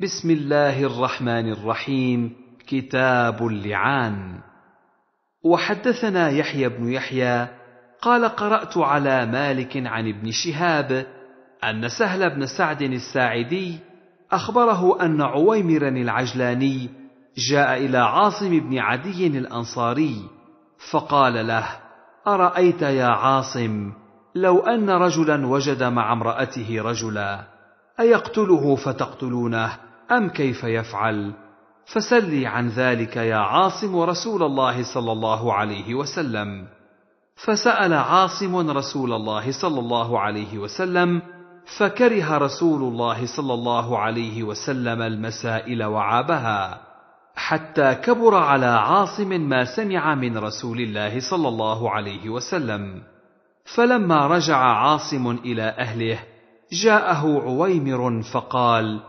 بسم الله الرحمن الرحيم كتاب اللعان وحدثنا يحيى بن يحيى قال قرات على مالك عن ابن شهاب ان سهل بن سعد الساعدي اخبره ان عويمرا العجلاني جاء الى عاصم بن عدي الانصاري فقال له ارايت يا عاصم لو ان رجلا وجد مع امراته رجلا ايقتله فتقتلونه أم كيف يفعل؟ فسلي عن ذلك يا عاصم رسول الله صلى الله عليه وسلم. فسأل عاصم رسول الله صلى الله عليه وسلم، فكره رسول الله صلى الله عليه وسلم المسائل وعابها، حتى كبر على عاصم ما سمع من رسول الله صلى الله عليه وسلم. فلما رجع عاصم إلى أهله، جاءه عويمر فقال: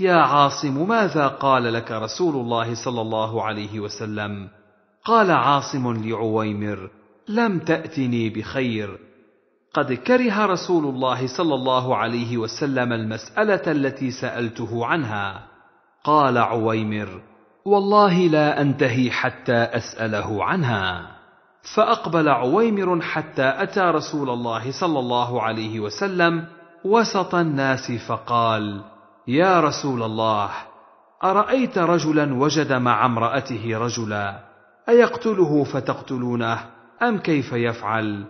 يا عاصم ماذا قال لك رسول الله صلى الله عليه وسلم قال عاصم لعويمر لم تاتني بخير قد كره رسول الله صلى الله عليه وسلم المساله التي سالته عنها قال عويمر والله لا انتهي حتى اساله عنها فاقبل عويمر حتى اتى رسول الله صلى الله عليه وسلم وسط الناس فقال يا رسول الله ارايت رجلا وجد مع امراته رجلا ايقتله فتقتلونه ام كيف يفعل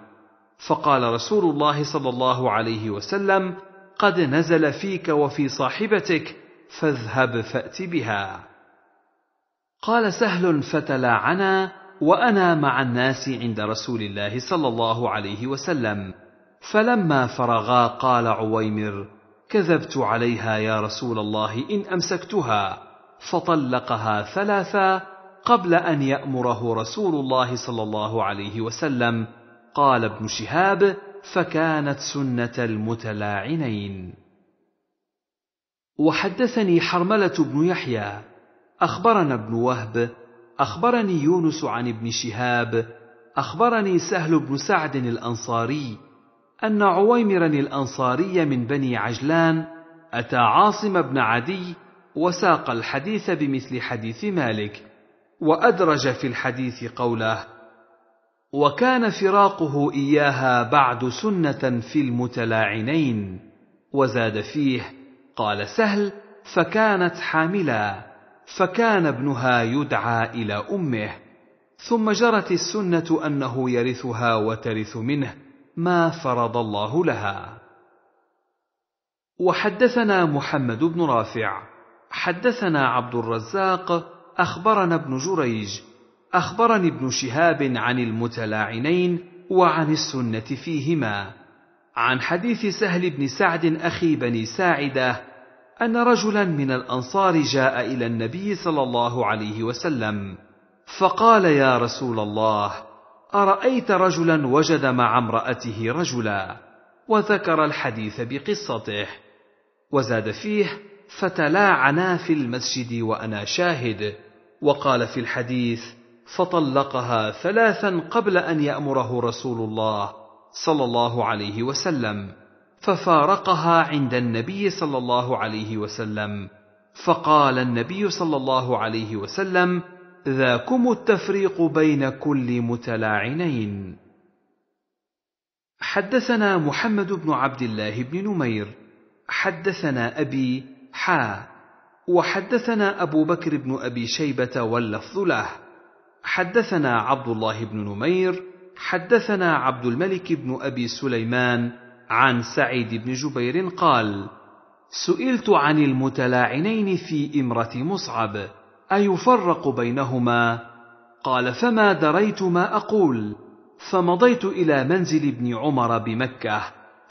فقال رسول الله صلى الله عليه وسلم قد نزل فيك وفي صاحبتك فاذهب فات بها قال سهل فتلاعنا وانا مع الناس عند رسول الله صلى الله عليه وسلم فلما فرغا قال عويمر كذبت عليها يا رسول الله ان امسكتها فطلقها ثلاثا قبل ان يامره رسول الله صلى الله عليه وسلم قال ابن شهاب فكانت سنه المتلاعنين وحدثني حرمله بن يحيى اخبرنا ابن وهب اخبرني يونس عن ابن شهاب اخبرني سهل بن سعد الانصاري أن عويمرا الأنصاري من بني عجلان أتى عاصم بن عدي وساق الحديث بمثل حديث مالك وأدرج في الحديث قوله وكان فراقه إياها بعد سنة في المتلاعنين وزاد فيه قال سهل فكانت حاملا فكان ابنها يدعى إلى أمه ثم جرت السنة أنه يرثها وترث منه ما فرض الله لها وحدثنا محمد بن رافع حدثنا عبد الرزاق اخبرنا ابن جريج اخبرني ابن شهاب عن المتلاعنين وعن السنه فيهما عن حديث سهل بن سعد اخي بني ساعده ان رجلا من الانصار جاء الى النبي صلى الله عليه وسلم فقال يا رسول الله ارايت رجلا وجد مع امراته رجلا وذكر الحديث بقصته وزاد فيه فتلاعنا في المسجد وانا شاهد وقال في الحديث فطلقها ثلاثا قبل ان يامره رسول الله صلى الله عليه وسلم ففارقها عند النبي صلى الله عليه وسلم فقال النبي صلى الله عليه وسلم ذاكم التفريق بين كل متلاعنين حدثنا محمد بن عبد الله بن نمير حدثنا ابي حا وحدثنا ابو بكر بن ابي شيبه واللفظ له حدثنا عبد الله بن نمير حدثنا عبد الملك بن ابي سليمان عن سعيد بن جبير قال سئلت عن المتلاعنين في امره مصعب ايفرق بينهما قال فما دريت ما اقول فمضيت الى منزل ابن عمر بمكه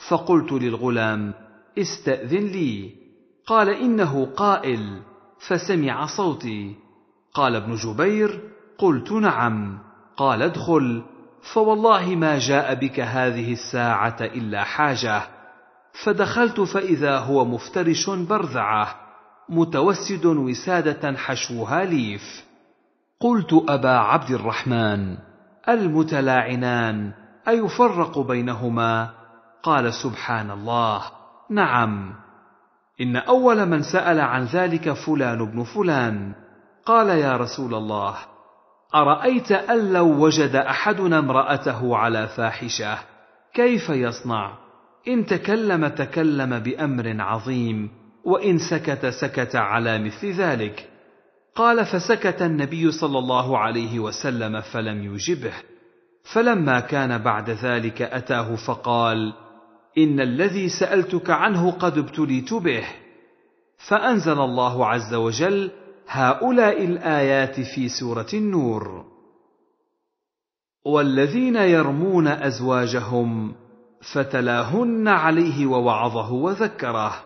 فقلت للغلام استاذن لي قال انه قائل فسمع صوتي قال ابن جبير قلت نعم قال ادخل فوالله ما جاء بك هذه الساعه الا حاجه فدخلت فاذا هو مفترش برذعه متوسد وسادة حشوها ليف قلت أبا عبد الرحمن المتلاعنان أيفرق بينهما قال سبحان الله نعم إن أول من سأل عن ذلك فلان بن فلان قال يا رسول الله أرأيت أن لو وجد أحدنا امرأته على فاحشة كيف يصنع إن تكلم تكلم بأمر عظيم وان سكت سكت على مثل ذلك قال فسكت النبي صلى الله عليه وسلم فلم يجبه فلما كان بعد ذلك اتاه فقال ان الذي سالتك عنه قد ابتليت به فانزل الله عز وجل هؤلاء الايات في سوره النور والذين يرمون ازواجهم فتلاهن عليه ووعظه وذكره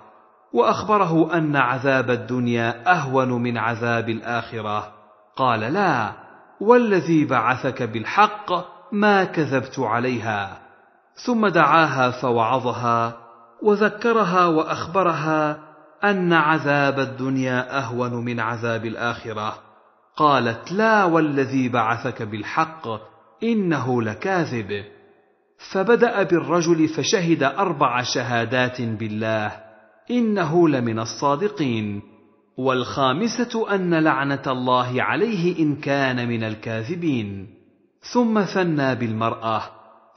واخبره ان عذاب الدنيا اهون من عذاب الاخره قال لا والذي بعثك بالحق ما كذبت عليها ثم دعاها فوعظها وذكرها واخبرها ان عذاب الدنيا اهون من عذاب الاخره قالت لا والذي بعثك بالحق انه لكاذب فبدا بالرجل فشهد اربع شهادات بالله انه لمن الصادقين والخامسه ان لعنه الله عليه ان كان من الكاذبين ثم ثنى بالمراه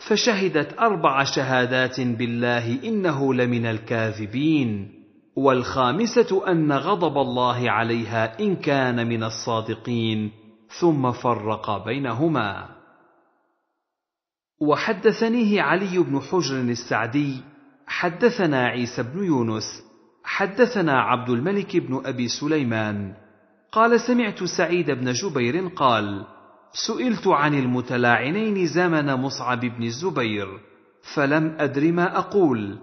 فشهدت اربع شهادات بالله انه لمن الكاذبين والخامسه ان غضب الله عليها ان كان من الصادقين ثم فرق بينهما وحدثنيه علي بن حجر السعدي حدثنا عيسى بن يونس حدثنا عبد الملك بن ابي سليمان قال سمعت سعيد بن جبير قال سئلت عن المتلاعنين زمن مصعب بن الزبير فلم ادر ما اقول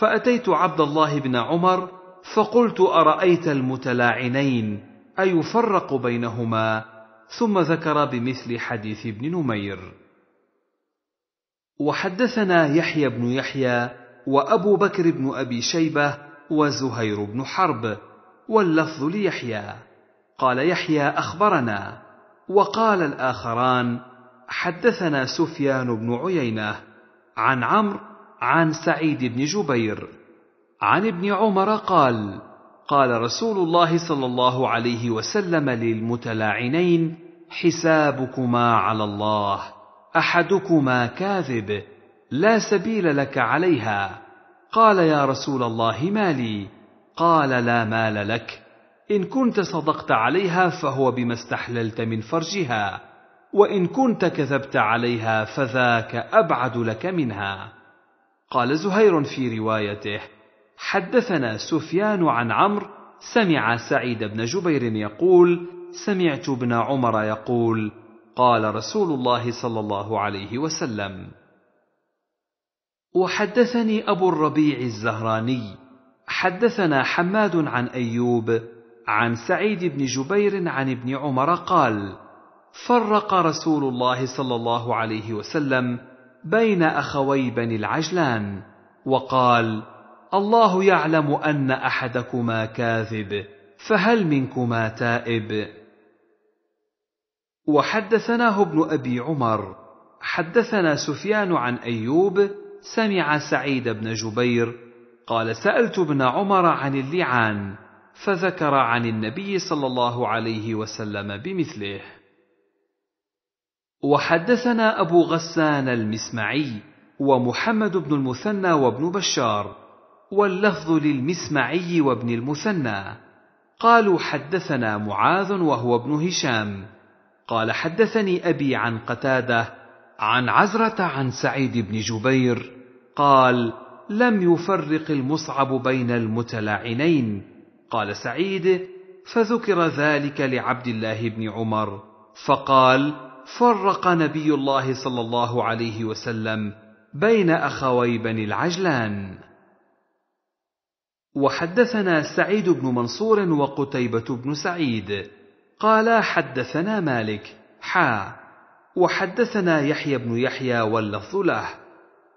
فاتيت عبد الله بن عمر فقلت ارايت المتلاعنين ايفرق بينهما ثم ذكر بمثل حديث ابن نمير وحدثنا يحيى بن يحيى وابو بكر بن ابي شيبه وزهير بن حرب واللفظ ليحيى قال يحيى اخبرنا وقال الاخران حدثنا سفيان بن عيينه عن عمرو عن سعيد بن جبير عن ابن عمر قال قال رسول الله صلى الله عليه وسلم للمتلاعنين حسابكما على الله احدكما كاذب لا سبيل لك عليها قال يا رسول الله ما لي قال لا مال لك ان كنت صدقت عليها فهو بما استحللت من فرجها وان كنت كذبت عليها فذاك ابعد لك منها قال زهير في روايته حدثنا سفيان عن عمرو سمع سعيد بن جبير يقول سمعت ابن عمر يقول قال رسول الله صلى الله عليه وسلم وحدثني ابو الربيع الزهراني حدثنا حماد عن ايوب عن سعيد بن جبير عن ابن عمر قال فرق رسول الله صلى الله عليه وسلم بين اخوي بني العجلان وقال الله يعلم ان احدكما كاذب فهل منكما تائب وحدثناه ابن ابي عمر حدثنا سفيان عن ايوب سمع سعيد بن جبير قال سالت ابن عمر عن اللعان فذكر عن النبي صلى الله عليه وسلم بمثله وحدثنا ابو غسان المسمعي ومحمد بن المثنى وابن بشار واللفظ للمسمعي وابن المثنى قالوا حدثنا معاذ وهو ابن هشام قال حدثني ابي عن قتاده عن عزرة عن سعيد بن جبير قال لم يفرق المصعب بين المتلاعنين قال سعيد فذكر ذلك لعبد الله بن عمر فقال فرق نبي الله صلى الله عليه وسلم بين اخوي بني العجلان وحدثنا سعيد بن منصور وقتيبه بن سعيد قالا حدثنا مالك حا وحدثنا يحيى بن يحيى واللفظ له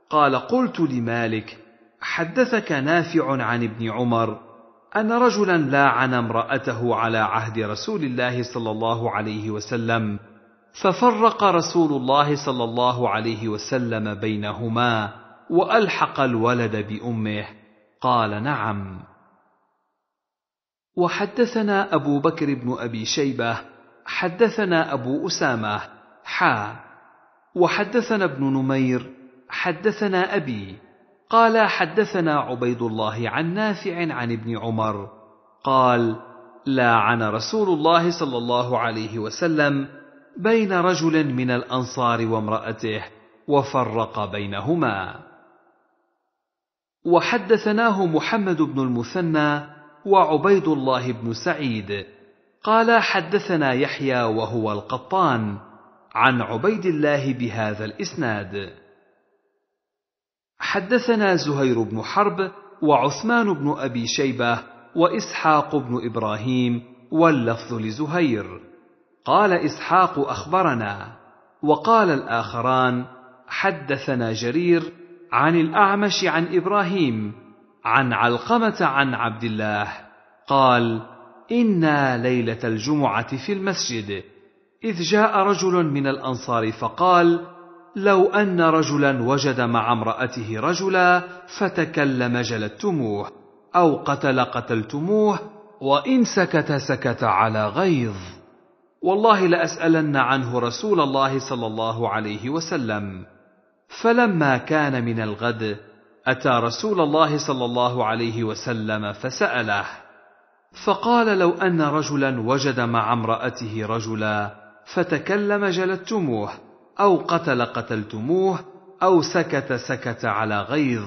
قال قلت لمالك حدثك نافع عن ابن عمر ان رجلا لاعن امراته على عهد رسول الله صلى الله عليه وسلم ففرق رسول الله صلى الله عليه وسلم بينهما والحق الولد بامه قال نعم وحدثنا ابو بكر بن ابي شيبه حدثنا ابو اسامه حا وحدثنا ابن نمير حدثنا أبي قال حدثنا عبيد الله عن نافع عن ابن عمر قال لاعن رسول الله صلى الله عليه وسلم بين رجل من الأنصار وامرأته وفرق بينهما وحدثناه محمد بن المثنى وعبيد الله بن سعيد قال حدثنا يحيى وهو القطان عن عبيد الله بهذا الاسناد حدثنا زهير بن حرب وعثمان بن ابي شيبه واسحاق بن ابراهيم واللفظ لزهير قال اسحاق اخبرنا وقال الاخران حدثنا جرير عن الاعمش عن ابراهيم عن علقمه عن عبد الله قال انا ليله الجمعه في المسجد إذ جاء رجل من الأنصار فقال: لو أن رجلا وجد مع امرأته رجلا فتكلم جلدتموه، أو قتل قتلتموه، وإن سكت سكت على غيظ. والله لأسألن عنه رسول الله صلى الله عليه وسلم. فلما كان من الغد، أتى رسول الله صلى الله عليه وسلم فسأله. فقال لو أن رجلا وجد مع امرأته رجلا فتكلم جلدتموه او قتل قتلتموه او سكت سكت على غيظ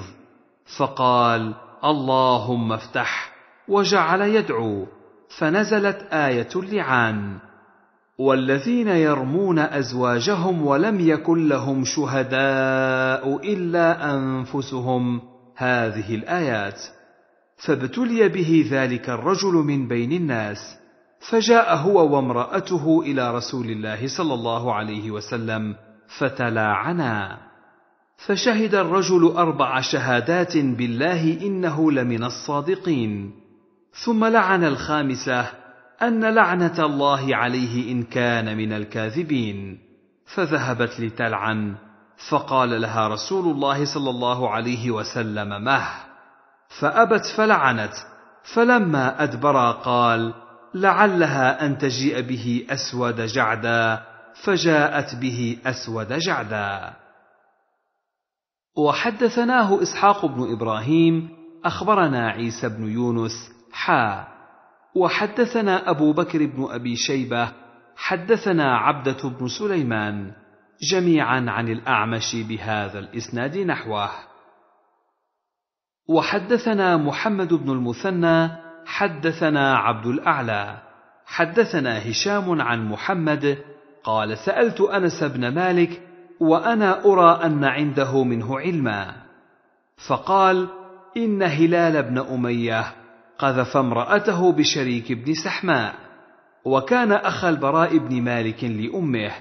فقال اللهم افتح وجعل يدعو فنزلت ايه اللعان والذين يرمون ازواجهم ولم يكن لهم شهداء الا انفسهم هذه الايات فابتلي به ذلك الرجل من بين الناس فجاء هو وامراته الى رسول الله صلى الله عليه وسلم فتلاعنا فشهد الرجل اربع شهادات بالله انه لمن الصادقين ثم لعن الخامسه ان لعنه الله عليه ان كان من الكاذبين فذهبت لتلعن فقال لها رسول الله صلى الله عليه وسلم مه فابت فلعنت فلما ادبرا قال لعلها ان تجيء به اسود جعدا فجاءت به اسود جعدا وحدثناه اسحاق بن ابراهيم اخبرنا عيسى بن يونس حا وحدثنا ابو بكر بن ابي شيبه حدثنا عبده بن سليمان جميعا عن الاعمش بهذا الاسناد نحوه وحدثنا محمد بن المثنى حدثنا عبد الاعلى حدثنا هشام عن محمد قال سالت انس بن مالك وانا ارى ان عنده منه علما فقال ان هلال بن اميه قذف امراته بشريك بن سحماء وكان اخا البراء بن مالك لامه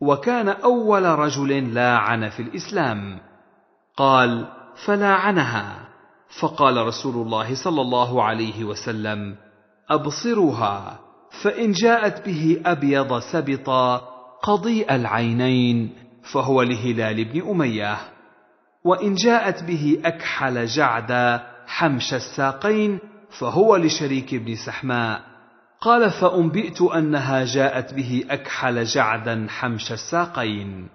وكان اول رجل لاعن في الاسلام قال فلاعنها فقال رسول الله صلى الله عليه وسلم ابصرها فان جاءت به ابيض سبطا قضيء العينين فهو لهلال بن اميه وان جاءت به اكحل جعدا حمش الساقين فهو لشريك بن سحماء قال فانبئت انها جاءت به اكحل جعدا حمش الساقين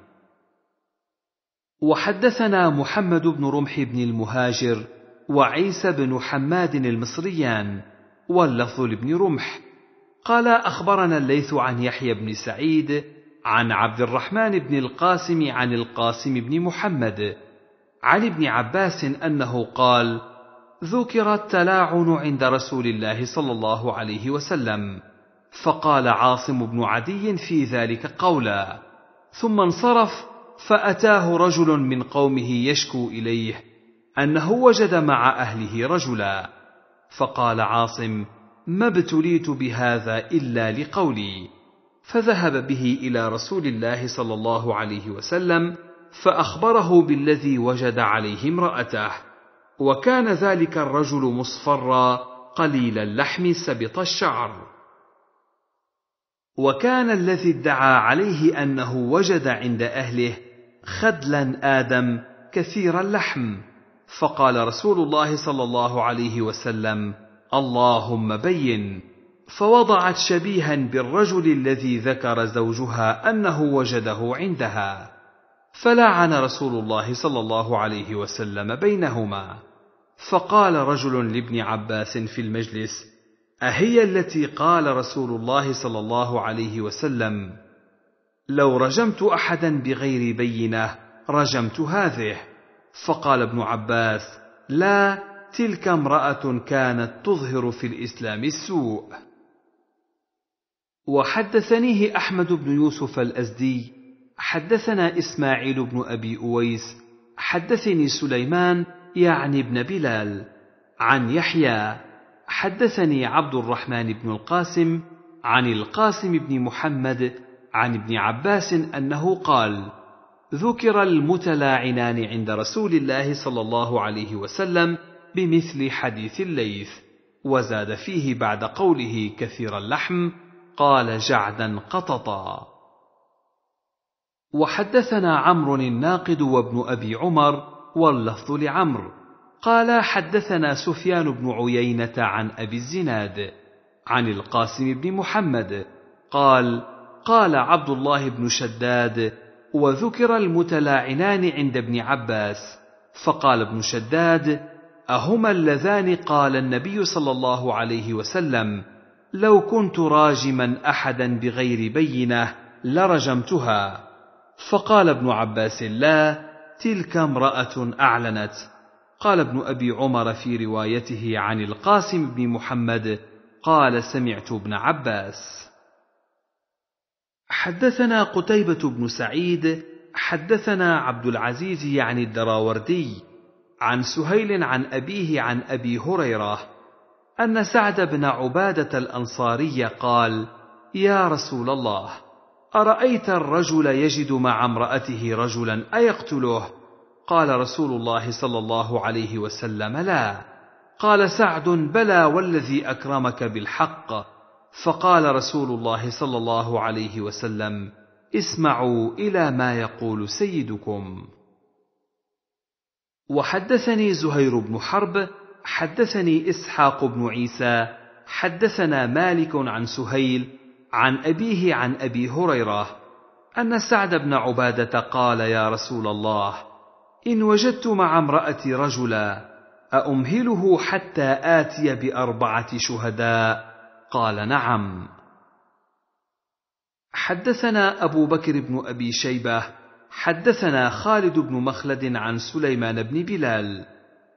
وحدثنا محمد بن رمح بن المهاجر وعيسى بن حماد المصريان واللفظ لابن رمح قال اخبرنا الليث عن يحيى بن سعيد عن عبد الرحمن بن القاسم عن القاسم بن محمد عن ابن عباس انه قال ذكر التلاعن عند رسول الله صلى الله عليه وسلم فقال عاصم بن عدي في ذلك قولا ثم انصرف فاتاه رجل من قومه يشكو اليه انه وجد مع اهله رجلا فقال عاصم ما ابتليت بهذا الا لقولي فذهب به الى رسول الله صلى الله عليه وسلم فاخبره بالذي وجد عليه امراته وكان ذلك الرجل مصفرا قليل اللحم سبط الشعر وكان الذي ادعى عليه انه وجد عند اهله خدلا ادم كثير اللحم فقال رسول الله صلى الله عليه وسلم اللهم بين فوضعت شبيها بالرجل الذي ذكر زوجها انه وجده عندها فلعن رسول الله صلى الله عليه وسلم بينهما فقال رجل لابن عباس في المجلس اهي التي قال رسول الله صلى الله عليه وسلم لو رجمت احدا بغير بينه رجمت هذه فقال ابن عباس لا تلك امراه كانت تظهر في الاسلام السوء وحدثنيه احمد بن يوسف الازدي حدثنا اسماعيل بن ابي اويس حدثني سليمان يعني ابن بلال عن يحيى حدثني عبد الرحمن بن القاسم عن القاسم بن محمد عن ابن عباس انه قال ذكر المتلاعنان عند رسول الله صلى الله عليه وسلم بمثل حديث الليث وزاد فيه بعد قوله كثير اللحم قال جعدا قططا وحدثنا عمرو الناقد وابن ابي عمر واللفظ لعمر قال حدثنا سفيان بن عيينه عن ابي الزناد عن القاسم بن محمد قال قال عبد الله بن شداد وذكر المتلاعنان عند ابن عباس فقال ابن شداد اهما اللذان قال النبي صلى الله عليه وسلم لو كنت راجما احدا بغير بينه لرجمتها فقال ابن عباس لا تلك امراه اعلنت قال ابن ابي عمر في روايته عن القاسم بن محمد قال سمعت ابن عباس حدثنا قتيبة بن سعيد حدثنا عبد العزيز يعني الدراوردي عن سهيل عن أبيه عن أبي هريرة أن سعد بن عبادة الأنصاري قال: يا رسول الله أرأيت الرجل يجد مع امرأته رجلا أيقتله؟ قال رسول الله صلى الله عليه وسلم: لا. قال سعد: بلى والذي أكرمك بالحق. فقال رسول الله صلى الله عليه وسلم اسمعوا الى ما يقول سيدكم وحدثني زهير بن حرب حدثني اسحاق بن عيسى حدثنا مالك عن سهيل عن ابيه عن ابي هريره ان سعد بن عباده قال يا رسول الله ان وجدت مع امراتي رجلا اامهله حتى اتي باربعه شهداء قال نعم حدثنا ابو بكر بن ابي شيبه حدثنا خالد بن مخلد عن سليمان بن بلال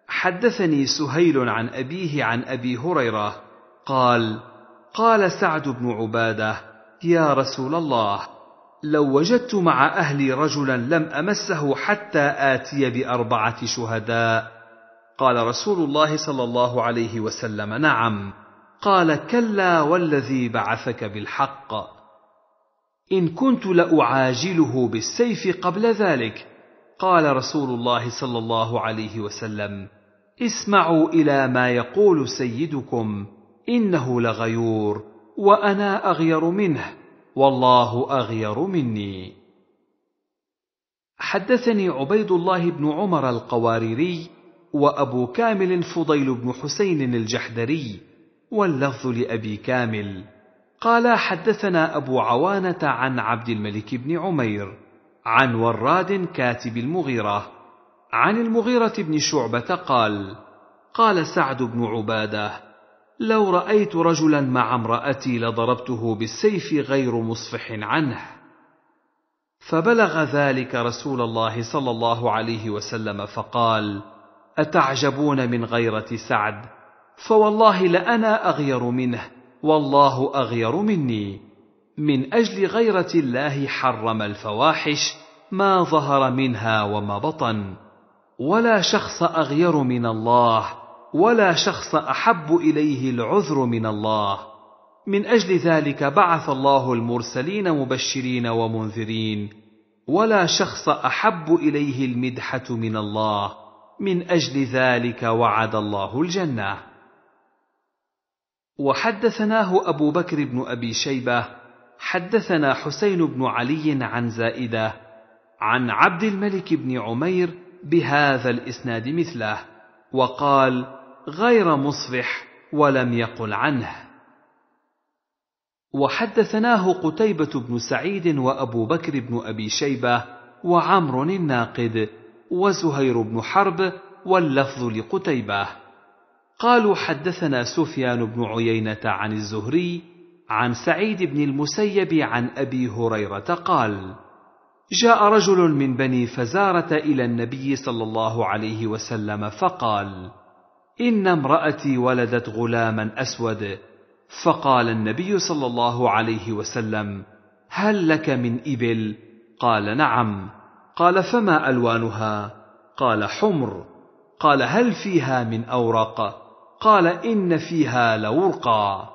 حدثني سهيل عن ابيه عن ابي هريره قال قال سعد بن عباده يا رسول الله لو وجدت مع اهلي رجلا لم امسه حتى اتي باربعه شهداء قال رسول الله صلى الله عليه وسلم نعم قال كلا والذي بعثك بالحق ان كنت لاعاجله بالسيف قبل ذلك قال رسول الله صلى الله عليه وسلم اسمعوا الى ما يقول سيدكم انه لغيور وانا اغير منه والله اغير مني حدثني عبيد الله بن عمر القواريري وابو كامل فضيل بن حسين الجحدري واللفظ لأبي كامل قال حدثنا أبو عوانة عن عبد الملك بن عمير عن وراد كاتب المغيرة عن المغيرة بن شعبة قال قال سعد بن عبادة لو رأيت رجلا مع امرأتي لضربته بالسيف غير مصفح عنه فبلغ ذلك رسول الله صلى الله عليه وسلم فقال أتعجبون من غيرة سعد؟ فوالله لأنا أغير منه والله أغير مني من أجل غيرة الله حرم الفواحش ما ظهر منها وما بطن ولا شخص أغير من الله ولا شخص أحب إليه العذر من الله من أجل ذلك بعث الله المرسلين مبشرين ومنذرين ولا شخص أحب إليه المدحة من الله من أجل ذلك وعد الله الجنة وحدثناه أبو بكر بن أبي شيبة حدثنا حسين بن علي عن زائدة عن عبد الملك بن عمير بهذا الإسناد مثله وقال غير مصفح ولم يقل عنه وحدثناه قتيبة بن سعيد وأبو بكر بن أبي شيبة وعمر الناقد وزهير بن حرب واللفظ لقتيبه قالوا حدثنا سفيان بن عيينه عن الزهري عن سعيد بن المسيب عن ابي هريره قال جاء رجل من بني فزاره الى النبي صلى الله عليه وسلم فقال ان امراتي ولدت غلاما اسود فقال النبي صلى الله عليه وسلم هل لك من ابل قال نعم قال فما الوانها قال حمر قال هل فيها من اوراق قال إن فيها لورقا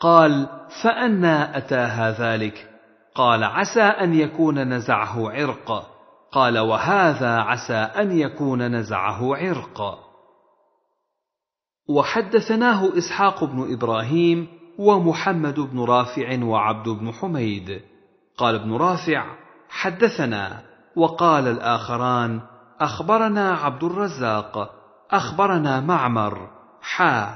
قال فأنى أتاها ذلك قال عسى أن يكون نزعه عرق قال وهذا عسى أن يكون نزعه عرق وحدثناه إسحاق بن إبراهيم ومحمد بن رافع وعبد بن حميد قال ابن رافع حدثنا وقال الآخران أخبرنا عبد الرزاق أخبرنا معمر حا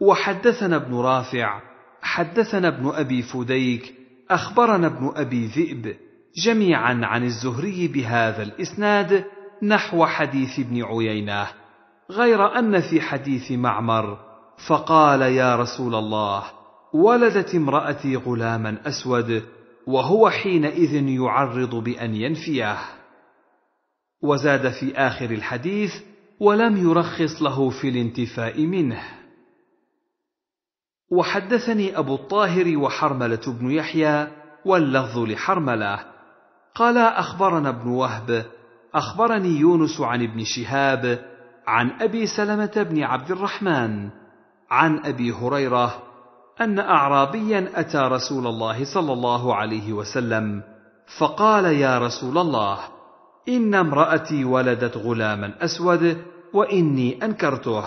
وحدثنا ابن رافع حدثنا ابن ابي فديك اخبرنا ابن ابي ذئب جميعا عن الزهري بهذا الاسناد نحو حديث ابن عيينه غير ان في حديث معمر فقال يا رسول الله ولدت امراتي غلاما اسود وهو حينئذ يعرض بان ينفيه وزاد في اخر الحديث ولم يرخص له في الانتفاء منه وحدثني ابو الطاهر وحرمله بن يحيى واللفظ لحرمله قال اخبرنا ابن وهب اخبرني يونس عن ابن شهاب عن ابي سلمه بن عبد الرحمن عن ابي هريره ان اعرابيا اتى رسول الله صلى الله عليه وسلم فقال يا رسول الله ان امراتي ولدت غلاما اسود واني انكرته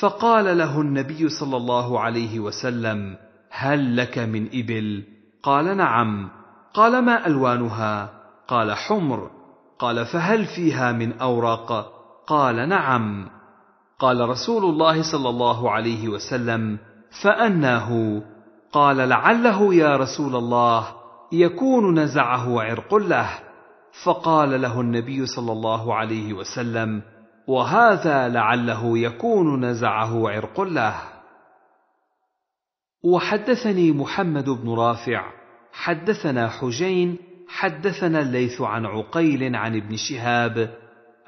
فقال له النبي صلى الله عليه وسلم هل لك من ابل قال نعم قال ما الوانها قال حمر قال فهل فيها من اورق قال نعم قال رسول الله صلى الله عليه وسلم فاناه قال لعله يا رسول الله يكون نزعه عرق له فقال له النبي صلى الله عليه وسلم وهذا لعله يكون نزعه عرق له وحدثني محمد بن رافع حدثنا حجين حدثنا الليث عن عقيل عن ابن شهاب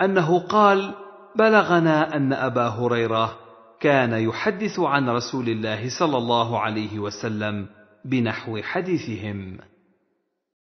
انه قال بلغنا ان ابا هريره كان يحدث عن رسول الله صلى الله عليه وسلم بنحو حديثهم